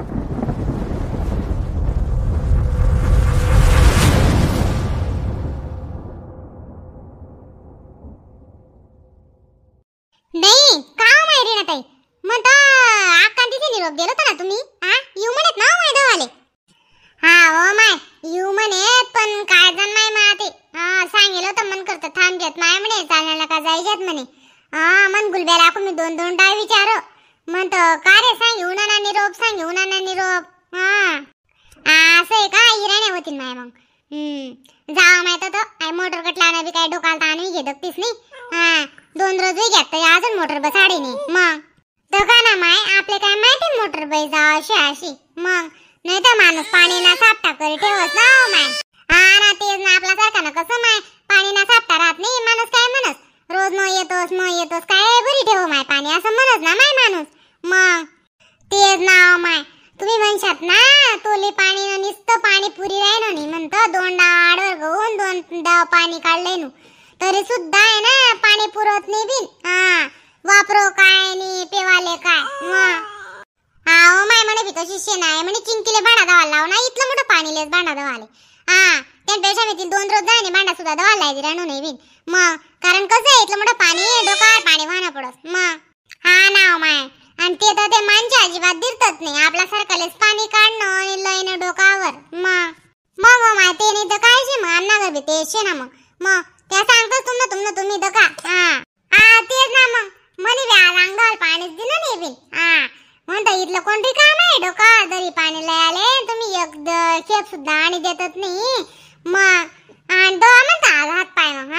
नाही का माहिती ना ताई मग आकांतीचे निरोप दिलो तर ना तुम्ही आ येऊ म्हणत ना हो माय दवाले हा ओ हो माय येऊ म्हणे पण काय जण माय मा ते हा सांगेल होतं मन करत करतं थांबजेत माय म्हणे चालण्याला का जायच्यात म्हणे हा मन गुलब्याला आपण मी दोन दोन डाय विचारो म्हणत का रे सांग येऊ ना निरोप सांग येऊ ना निरोप हा असं आहे का हिराण्या होतील माय मग जावा माहित होतं आय मोटर कट लावणं बी काय डोकाला ताण घेत तीस नाही हा दोन रोज घ्यात अजून मोटर बस साडी नाही मग तर का ना माय आपले काय माहिती मोटर बस अशी अशी मग नाही तर माणूस पाणी ना सापटा करी ठेवत ना माय हा ना तेच ना आपला सारखा ना कसं माय की शेण आहे म्हणे चिंकीले भांडा दवायला लाव ना इतलं मोठं पाणी लेस भांडा दवाले हा त्यांच्या मी दोन रोज जाणे भांडा सुद्धा दवायला लायची राणू नाही बिन मग कारण कसं आहे इतलं मोठं पाणी डोका पाणी वाहना पडस मग हा नाव माय आणि ते तर ते मानच्या अजिबात दिसतच नाही आपला सरकारलेच पाणी काढणं आणि लईनं डोकावर मग मग माय ते नाही तर काय शे मग अन्ना गबी ते शे ना मग मग त्या सांगतच तुम्ही तुम्ही तुम्ही दका हा हा तेच ना मग मला व्याज अंगावर पाणीच दिलं नाही बी हा म्हणता इथलं कोणती काम आहे डोका जरी पाणी लय आले तुम्ही एक शेप सुद्धा आणि देतात नाही मग आणि दो म्हणता आज हात पाय मग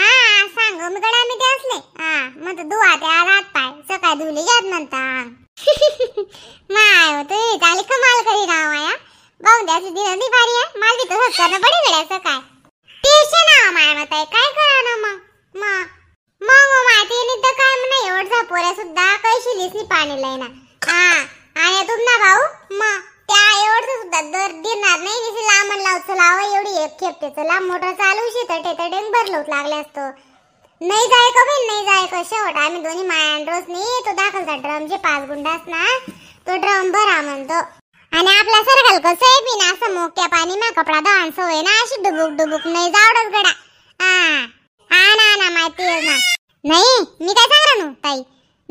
सांग मग आम्ही ते असले हा म्हणतो दुवा ते आज हात पाय सकाळ धुले घ्यात म्हणता माय हो तुम्ही चाली कमाल करी ना आया बघ द्याची दिन ती भारी आहे मला तिथं हस करणं पडे सकाळ तेशे ना माय मत आहे काय करा ना मग मग मग हो, माहिती निद्दा काय म्हणा एवढा पोऱ्या सुद्धा कशी लिसनी पाणी लय ना हा आणि तुम ना भाऊ मग त्या एवढं सुद्धा दर देणार नाही निशी लांब लावचं लाव एवढी एक खेपते चला मोटर चालू शेतं ते डेंग भरलोट लागले असतो नाही जाय का नाही जाय का शेवट आम्ही दोन्ही मायांड्रोस नाही तो दाखलचा ड्रम जे पाच गुंडास ना तो ड्रम भरा म्हणतो आणि आपला सरकल कसं आहे बिना असं मोक्या पाणी ना कपडा दळण सवय ना अशी डुबुक डुबुक नाही जावडच गडा हा ना ना माहिती आहे ना नाही मी काय सांगणार ताई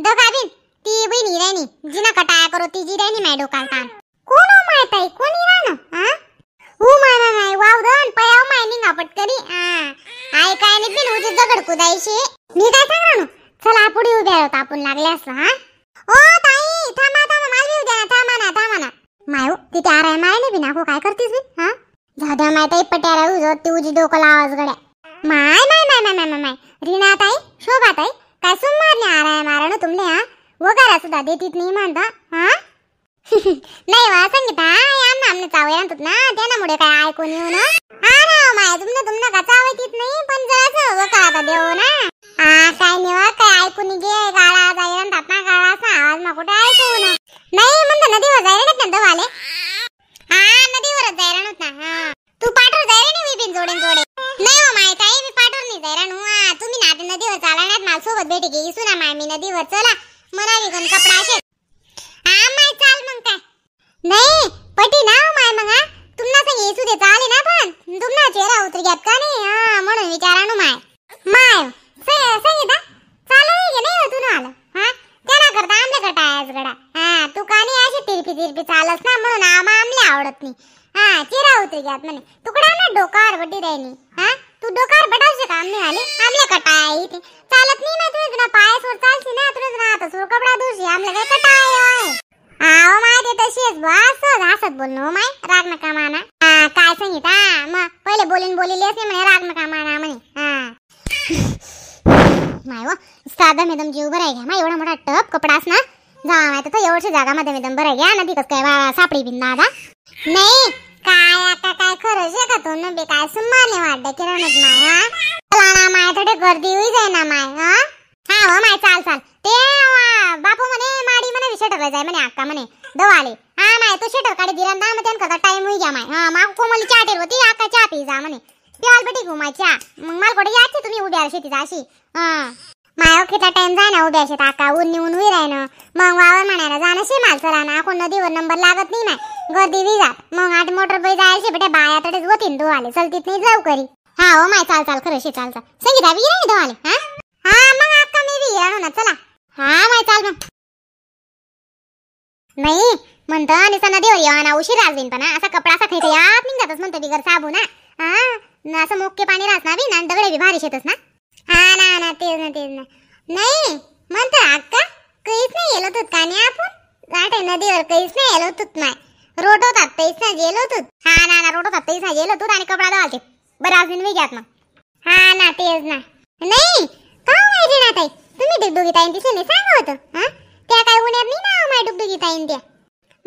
दगा बिन ती बहीण रहनी जिना कटाया करो ती जी माय डोकाल कालतान कोनो हो माय ताई कोण इराण हा ऊ माना नाही वाव दन पयाव माय निंगा पटकरी आ आय काय नाही बिन उजी दगड कुदायशी मी काय सांगणार चला पुढे उभ्या आहोत आपण असला हा ओ ताई थांबा थांबा माल उद्या ना थांबा ना ती ना माय हो, तिथे आराय माय नाही बिना को काय करतीस बी हा झाद्या माय ताई पट्याला उजो ती उजी डोकला आवाज गड्या माय माय माय माय माय माय ताई शोभा ताई काय सुमारने आराय मारा ना तुमले हा वगारा सुद्धा देतीत नाही मानता हा नाही वा संगीता यांना आमने चावे आणतात ना मुडे काय ऐकून येऊ ना हा ना माय तुमनं तुमनं का चावय देत नाही पण व वगारा आता देव ना आ काय नेवा काय ऐकून घे गाळा जाय रंत ना गाळा सा आवाज मा कुठे ऐकू ना नाही म्हणतो नदीवर जाय रे त्यांना वाले हा नदीवरच जाय रे ना हा तू पाटर जाय रे मी बिन जोडेन जोडे नाही हो माय ताई मी पाटर नाही जाय रे तुम्ही ना नदीवर नाही मला सोबत भेटी घेईसू ना माय मी नदीवर चला मरावी गण कपडा असे हा माय चाल मग काय नाही पटी ना माय मंगा तुमना संग येसू दे चाले ना पण तुमना चेहरा उतर गॅप का नाही हा म्हणून विचारा ना माय माय संगीता चालू नाही गे हो नाही तू ना आलं हा त्याला करता आमले गटा आज गडा हा तू कानी नाही तिरपी तिरपी चालस ना म्हणून आम्हा आमले आवडत नाही हा चेहरा उतर गॅप म्हणे तुकडा ना डोकावर बटी राहिली हा डोकार बटावशे काम नाही आले आमले कटाय इथे चालत नाही ना तुला पाय सोड चालशी ना तुला तुला सोड कपडा धुशी आमले काय कटाय आव माय ते तशी आहेस बा सहज हसत बोलणं हो माय राग नका माना हा काय सांगिता मग पहिले बोलीन बोलिले असे म्हणे राग नका माना म्हणे हा माय व हो, साधा मेदम जीव भराय घ्या माय एवढा मोठा टप कपडा असणार जा माय तर एवढशी जागा मध्ये मेदम भराय घ्या ना कस काय सापडी बिन दादा नाही काय आता काय खरंच आहे का तो न बे काय सुम्माने वाटतं किरणच माय चला ना माय थोडे गर्दी होई जाय ना माय हा हा हो माय चाल चाल ते बापू म्हणे माडी म्हणे शटर जाय म्हणे अक्का म्हणे दवाले हा माय तू शटर काढी दिला ना मग त्यांना टाइम होई गया माय हा माग कोमली चहा टेर होती अक्का चहा पी जा म्हणे प्याल बेटी घुमायच्या मग मला कुठे तुम्ही उभ्या शेतीचा अशी हा माया किती टाइम जाय ना उभ्या शेत ऊन निऊन उभी राय ना मग वावर म्हणायला जाणं शे माल चला ना कोण नदीवर नंबर लागत नाही ना गर्दी बी जा मग आठ मोटर बाई जायचे बेटे बाया तडेच गोतीन तू आले चलतीत नाही जाऊ करी हा हो माय चाल चाल खरं शे चाल चाल संगीता बी नाही दो आले हा मग आका मी बी आणू हो ना चला हा माय चाल मग नाही म्हणतो निसा नदीवर येऊ ना उशीर आज पण असा कपडा असा खायचा यात निघतच म्हणतो बिगर साबू ना हा असं मोके पाणी राहत ना बी ना दगडे बी भारी शेतच ना तेच ना तेच ना नाही म्हणता अक्का काहीच नाही गेलो तू का नाही आपण वाटे नदीवर काहीच नाही गेलो तूत नाही रोड होतात तेच ना गेलो तू हा ना ना रोड होतात तेच ना गेलो तू आणि कपडा दालते बरं अजून वेगळ्यात ना हा ना तेच ना नाही का माहिती ना ताई तुम्ही डुगडुगी ताईन तिथे नाही सांगा होतं हा त्या काय होणार नाही ना माय डुगडुगी ताईन त्या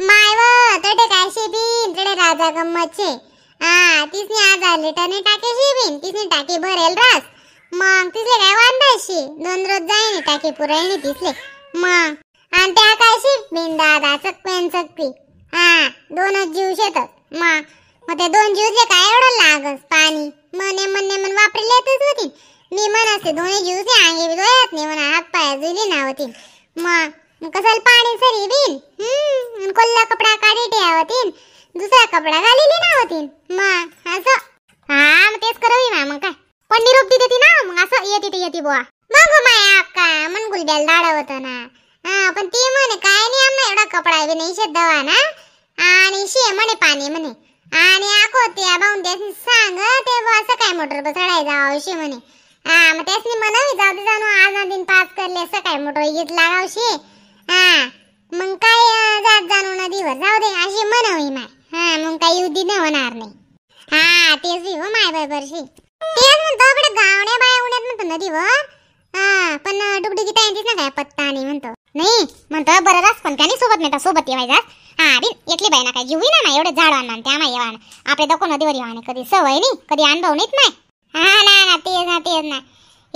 मायव तडे काय शेबीन तडे राजा गम्मत छे हा तिसने आज आले टने टाके शेबीन तिसने टाके भरेल रास मग तिसले काय वांधायशी दोन रोज जाईन टाकी पुरायनी तिसले मग आणि त्या कायशी शिक दाचक पेन चकपी हा दोनच जीव शेतात मग मग ते दोन जीवले काय एवढं लागस पाणी मने मने मन वापरले येतच होती मी मन असते दोन्ही जीवचे आंगे बी दोयत नाही म्हणा हात पाय जुली ना होती मग कसल पाणी सरी बिन हम्म कोल्हा कपडा काढी ठेवा होतीन दुसरा कपडा घालीली ना होती मग असं हा मग तेच करवी मग काय पण निरोप देते ती ना मग असं येते ते येते बुवा मग माया अक्का मन गुलब्याला दाडवत ना हा पण ती म्हणे काय नाही आम्हा एवढा कपडा बी नाही शेदवा ना आणि शे म्हणे पाणी म्हणे आणि आखो त्या भाऊन सांग ते असं काय मोटर बस रडायचा शे म्हणे हा मग त्यासनी म्हणावी जाऊ दे जाणू आज दिन पास करले असं काय मोटर घेतला लागावशी हा मग काय जात जाणू नदीवर जाऊ दे अशी म्हणावी माय हा मग काय युद्धी न होणार नाही हा तेच हो माय बरोबरशी दगड गावणे बाया उन्हात म्हणतो नदीवर हा पण डुगडुगी ताईंचीच ना काय पत्ता नाही म्हणतो नाही म्हणतो बरं रास पण त्याने सोबत नेता सोबत येवायचा हा अरे एकली बाई ना काय जीव ना ना एवढे झाड आणणार त्यामा येवा आपल्या दको नदीवर येवा कधी सवय नाही कधी अनुभव नाहीत नाही हा ना ना तेच ना तेच ना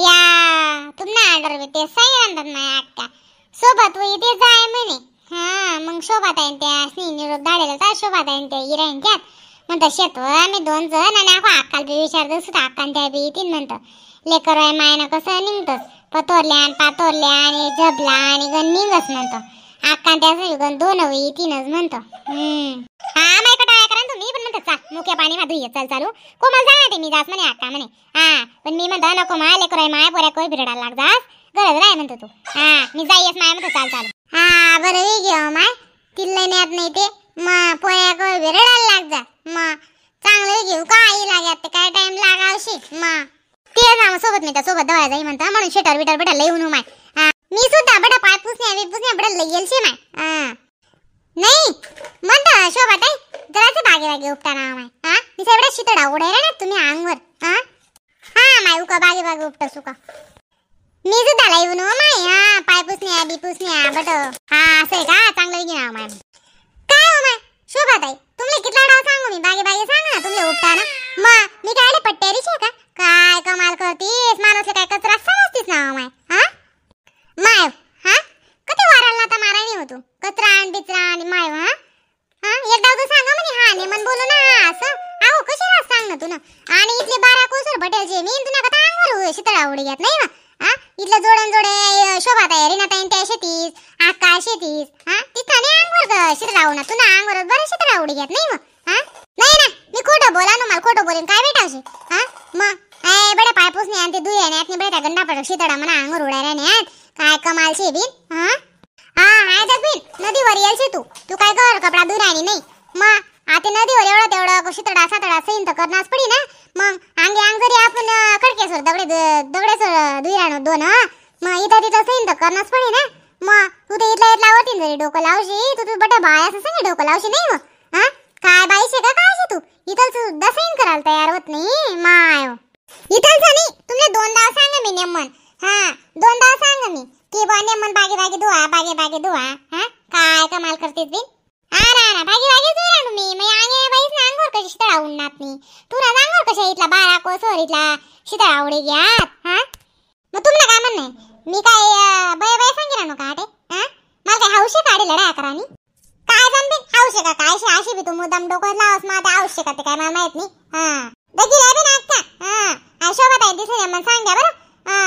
या तुम्हाला ऑर्डर ते सही आणतात ना आत्या सोबत व ते जाय म्हणे हा मग शोभात आहे त्या स्नेही दाडेला धाडेला शोभात आहे त्या इरायन त्यात म्हणत शेतो आम्ही दोन जण आणि आखो अक्काल बी विचारतो सुद्धा अक्काल त्या बी तीन म्हणतो लेकर आहे कसं निघतोस पतोरल्या आणि पातोरल्या आणि झबला आणि गण निघच म्हणतो अक्काल गण दोन होई तीनच म्हणतो हा माय कटा करा तुम्ही पण म्हणतो चाल मुख्या पाणी माझं धुये चाल चालू कोमल जा ते मी जास म्हणे आका म्हणे हा पण मी म्हणतो नको मा लेकर आहे माय पोऱ्या कोई भिरडायला लाग जास गरज राय म्हणतो तू हा मी जाईस माय म्हणतो चाल चालू हा बरं गे माय तिल्लण्यात नाही ते मा पोया गोळ विरडायला लाग मा चांगले घेऊ का आई लागत काय टाइम लागावशी मा ते ना सोबत मी सोबत दवाया जाई म्हणता म्हणून शेटर बिटर बटा लई उनू माय मी सुद्धा बटा पाय पुसण्या बी पुसण्या बटा लई येईल शे माय नाही म्हणता शोभा ताई जराचं बागे बागे उपटाना माय हा निसा एवढा शितडा उडायला ना तुम्ही आंगवर हा हा माय उका बागे बागे उपटा सुका मी सुद्धा लाईव नो माय हा पाय पुसण्या बी पुसण्या बट हा असं आहे का चांगलं घेणार माय शोभाताई तुमले कितला डाव सांगू मी बागे बागे सांग ना तुमले ना मा मी कायले पट्टेरी छे का काय कमाल करतीस माणूसले काय कचरा समजतीस ना हो माय हा माय हा कते वाराला आता मारायनी हो तू कचरा आण बिचरा आणि माय हा हा एक डाव तू सांग म्हणे हा ने मन बोलू ना असं आहो कसे रास सांग ना तू ना आणि इथले बारा कोसर भटेल जे मी तुना कथा होय शितळा उडी घेत नाही ना हा इथलं जोडण जोडे शोभाताई रिनाताई त्या शेतीस आकाश शेतीस हा शिर शिरलाव ना तुला अंगवर बरं शिरला उडी घेत नाही मग हा नाही ना मी खोटं बोलानो मला खोटं बोलिन काय भेटावशी हा मग ए बडे पाय पुसनी आणि ते दुई आणि आतने बडे गंडा पडक शितडा मना अंगवर उडायला नाही आत काय कमाल शे बिन हा हा हाय जगबीन नदीवर येलशी तू तू काय कर कपडा दुई राहिली नाही मग आता नदीवर तेवढा को शितडा सातडा सैन तर करणारच पडी ना मग आंगे अंग जरी आपण खडकेसर दगडे दगडेसर दुई राहणं दोन हा मग इथं तिथं सैन तर करणारच पडी ना मा तू ते इथल्या इथला वरती जरी डोकं लावशी तू तू बटा बाय असं डोकं लावशी नाही मग हा काय बाई का काय तू इथलच सुद्धा सैन करायला तयार होत नाही माय इथलच नाही तुमने दोन दाव सांग मी नेमन हा दोन दाव सांग मी की बा नेमन बागे बागे धुवा बागे बागे धुवा हा काय कमाल करते ती आरा ना बागे बागे धुवा मी मी आगे बाईस ना अंगोर कशी शितळा उन्नात नाही तू ना अंगोर कशा इथला बारा कोसवर इथला शितळा आवडे घ्यात हा मग तुमला काय म्हणने मी काय मुद्दाम डोकं लावस मग आता आवश्यक आहे ते काय मला माहित नाही हा देखील आहे ना अक्का हा शोभा ताई दिसले नेमन सांग द्या बरं हा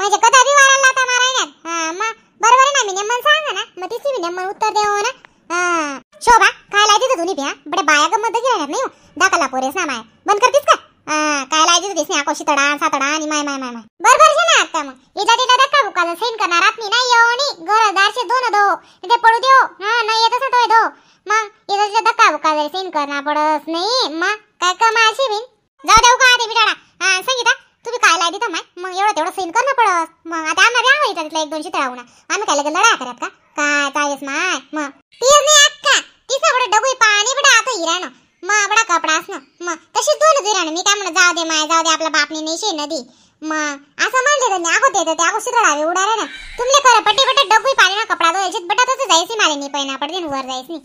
म्हणजे कथा बी वाढायला लाता मारायण्यात हा मग बरोबर आहे ना मी नेमन सांग ना मग तिची बी नेमन उत्तर देऊ ना हा शोभा काय लायची तुम्ही प्या बडे बाया गमत देखील येणार नाही हो. दाखला पोरेस ना माय बंद करतीस का हा काय लायची दिस नाही कोशी तडा सातडा आणि माय माय माय माय बरोबर आहे ना अक्का मग इदा तिला धक्का बुकाला सेंड करणार आत नाही येऊ हो, नी गरजदारशे दोन दो ते पडू देऊ हा नाही येत असं दो मग इथं धक्का बुक्का जरी सीन करणार पडस नाही मग काय कमा अशी बिन जाऊ देऊ का आधी बिटाडा संगीता तुम्ही काय लागली तर माय मग एवढं तेवढं सीन करणं पडस मग आता आम्हाला राहावं इथं तिथलं एक दोन चित्र आम्ही काय लगेच लढा करत का काय चालेस माय मग तीच नाही अक्का तिचा बडं डबुई पाणी बडा आता हिराणं मग बडा कपडा असणं मग तशी दोन हिराणं मी काय म्हणत जाऊ दे माय जाऊ दे आपला नाही नेशे नदी मग असं मानले तर आगो देतो ते गोष्टी रडावे उडाले ना तुमले खरं पट्टी पट्टी डबुई पाणी ना कपडा धुवायचे बटातच जायची मारे नाही पहिना पडते वर जायची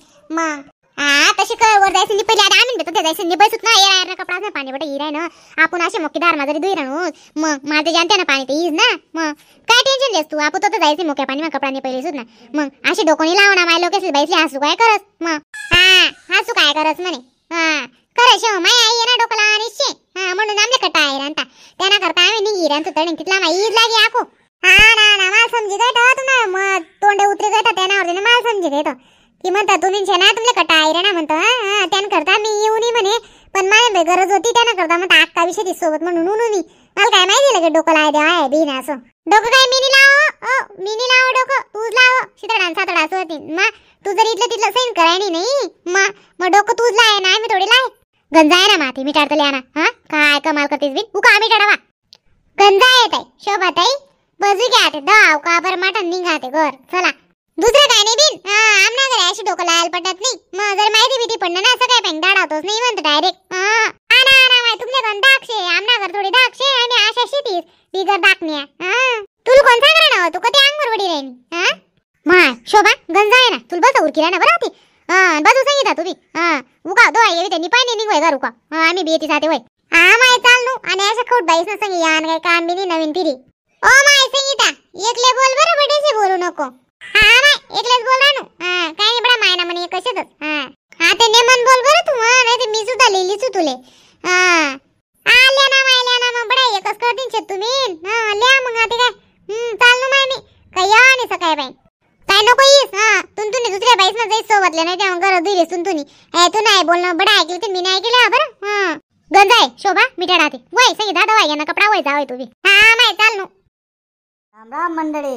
तिने पहिले आधी आणून देतो त्याचा संधी बैसूत ना यार ना कपडाच ना पाणी बट हिराय ना आपण असे मोके दार माझा दुई राहू मग माझे जानते ना पाणी ते ईज ना मग काय टेंशन लेस तू आपण तो जायचं मोक्या पाणी कपड़ा ने पहिले सुट ना मग असे डोकोनी लावणा ना माय लोकेस बैसले हसू काय करस मग हा हसू काय करस मने हा शो माय आई येणार डोकोला निश्चे हा म्हणून आमले कटा आहे रांता त्यांना करता आम्ही निघी रांतो तळण कितला माय ईज लागे आखो हा ना ना माल समजी गट तुम्हाला मग तोंड उतरी गट त्याना मला समजी गट की म्हणता तुम्ही छे ना तुमले कटा रे ना म्हणतो हा त्यान करता मी येऊ नाही म्हणे पण मला गरज होती त्यानं करता म्हणता अक्का विषय सोबत म्हणून उनू मी मला काय माहिती लगे डोकं लाय देवा आहे ना असं डोकं काय मीनी लाव ओ मीनी लाव डोकं तूच लाव शितडा सातडा असं होती मा तू जर इथलं तिथलं सैन करायनी नाही मा मग डोकं तूच लाय ना मी थोडी लाय गंजा आहे ना माती मिटाडतले आना हा काय कमाल करतेस तू उका मी टाळावा गंजा आहे ताई शोभा ताई बजू घ्या ते दाव का बरं माठा निघा ते घर चला माय चालू आणि असं खोट बाईस संग यान काय काम बिनी नवीन पिढी ओ माय संगीता एकले बोल बरं बडेसे बोलू नको हा माय एकलेच बोला नू हा काय नाही बडा मायना म्हणे कशातच हा हा ते नेमन बोल बरं तू नाही ते मी सुद्धा लिहिलीच तुले हा आल्या ना माय आल्या ना मग बडा एकच करतीन छे तुम्ही हा ल्या मग आता काय हम्म चाल नू माय मी काय या आणि सकाळ बाई काय नको येस हा तुंतुनी दुसऱ्या बाईस ना जाईस सोबतले नाही ते मग गरज दिलीस तुंतुनी हे तू नाही बोलणं बडा ऐकलं ते मी नाही ऐकलं बरं हा गंज आहे शोभा मिठ्या राहते वय सगळी दादा वाय यांना कपडा व्हायचा हवाय तुम्ही हा माय चाल नू राम राम मंडळी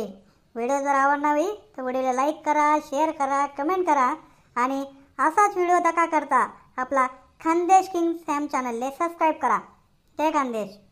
व्हिडिओ जर आवडणावी तर व्हिडिओला लाईक करा शेअर करा कमेंट करा आणि असाच व्हिडिओ दका करता आपला खानदेश किंग सॅम चॅनलने सबस्क्राईब करा जय खानदेश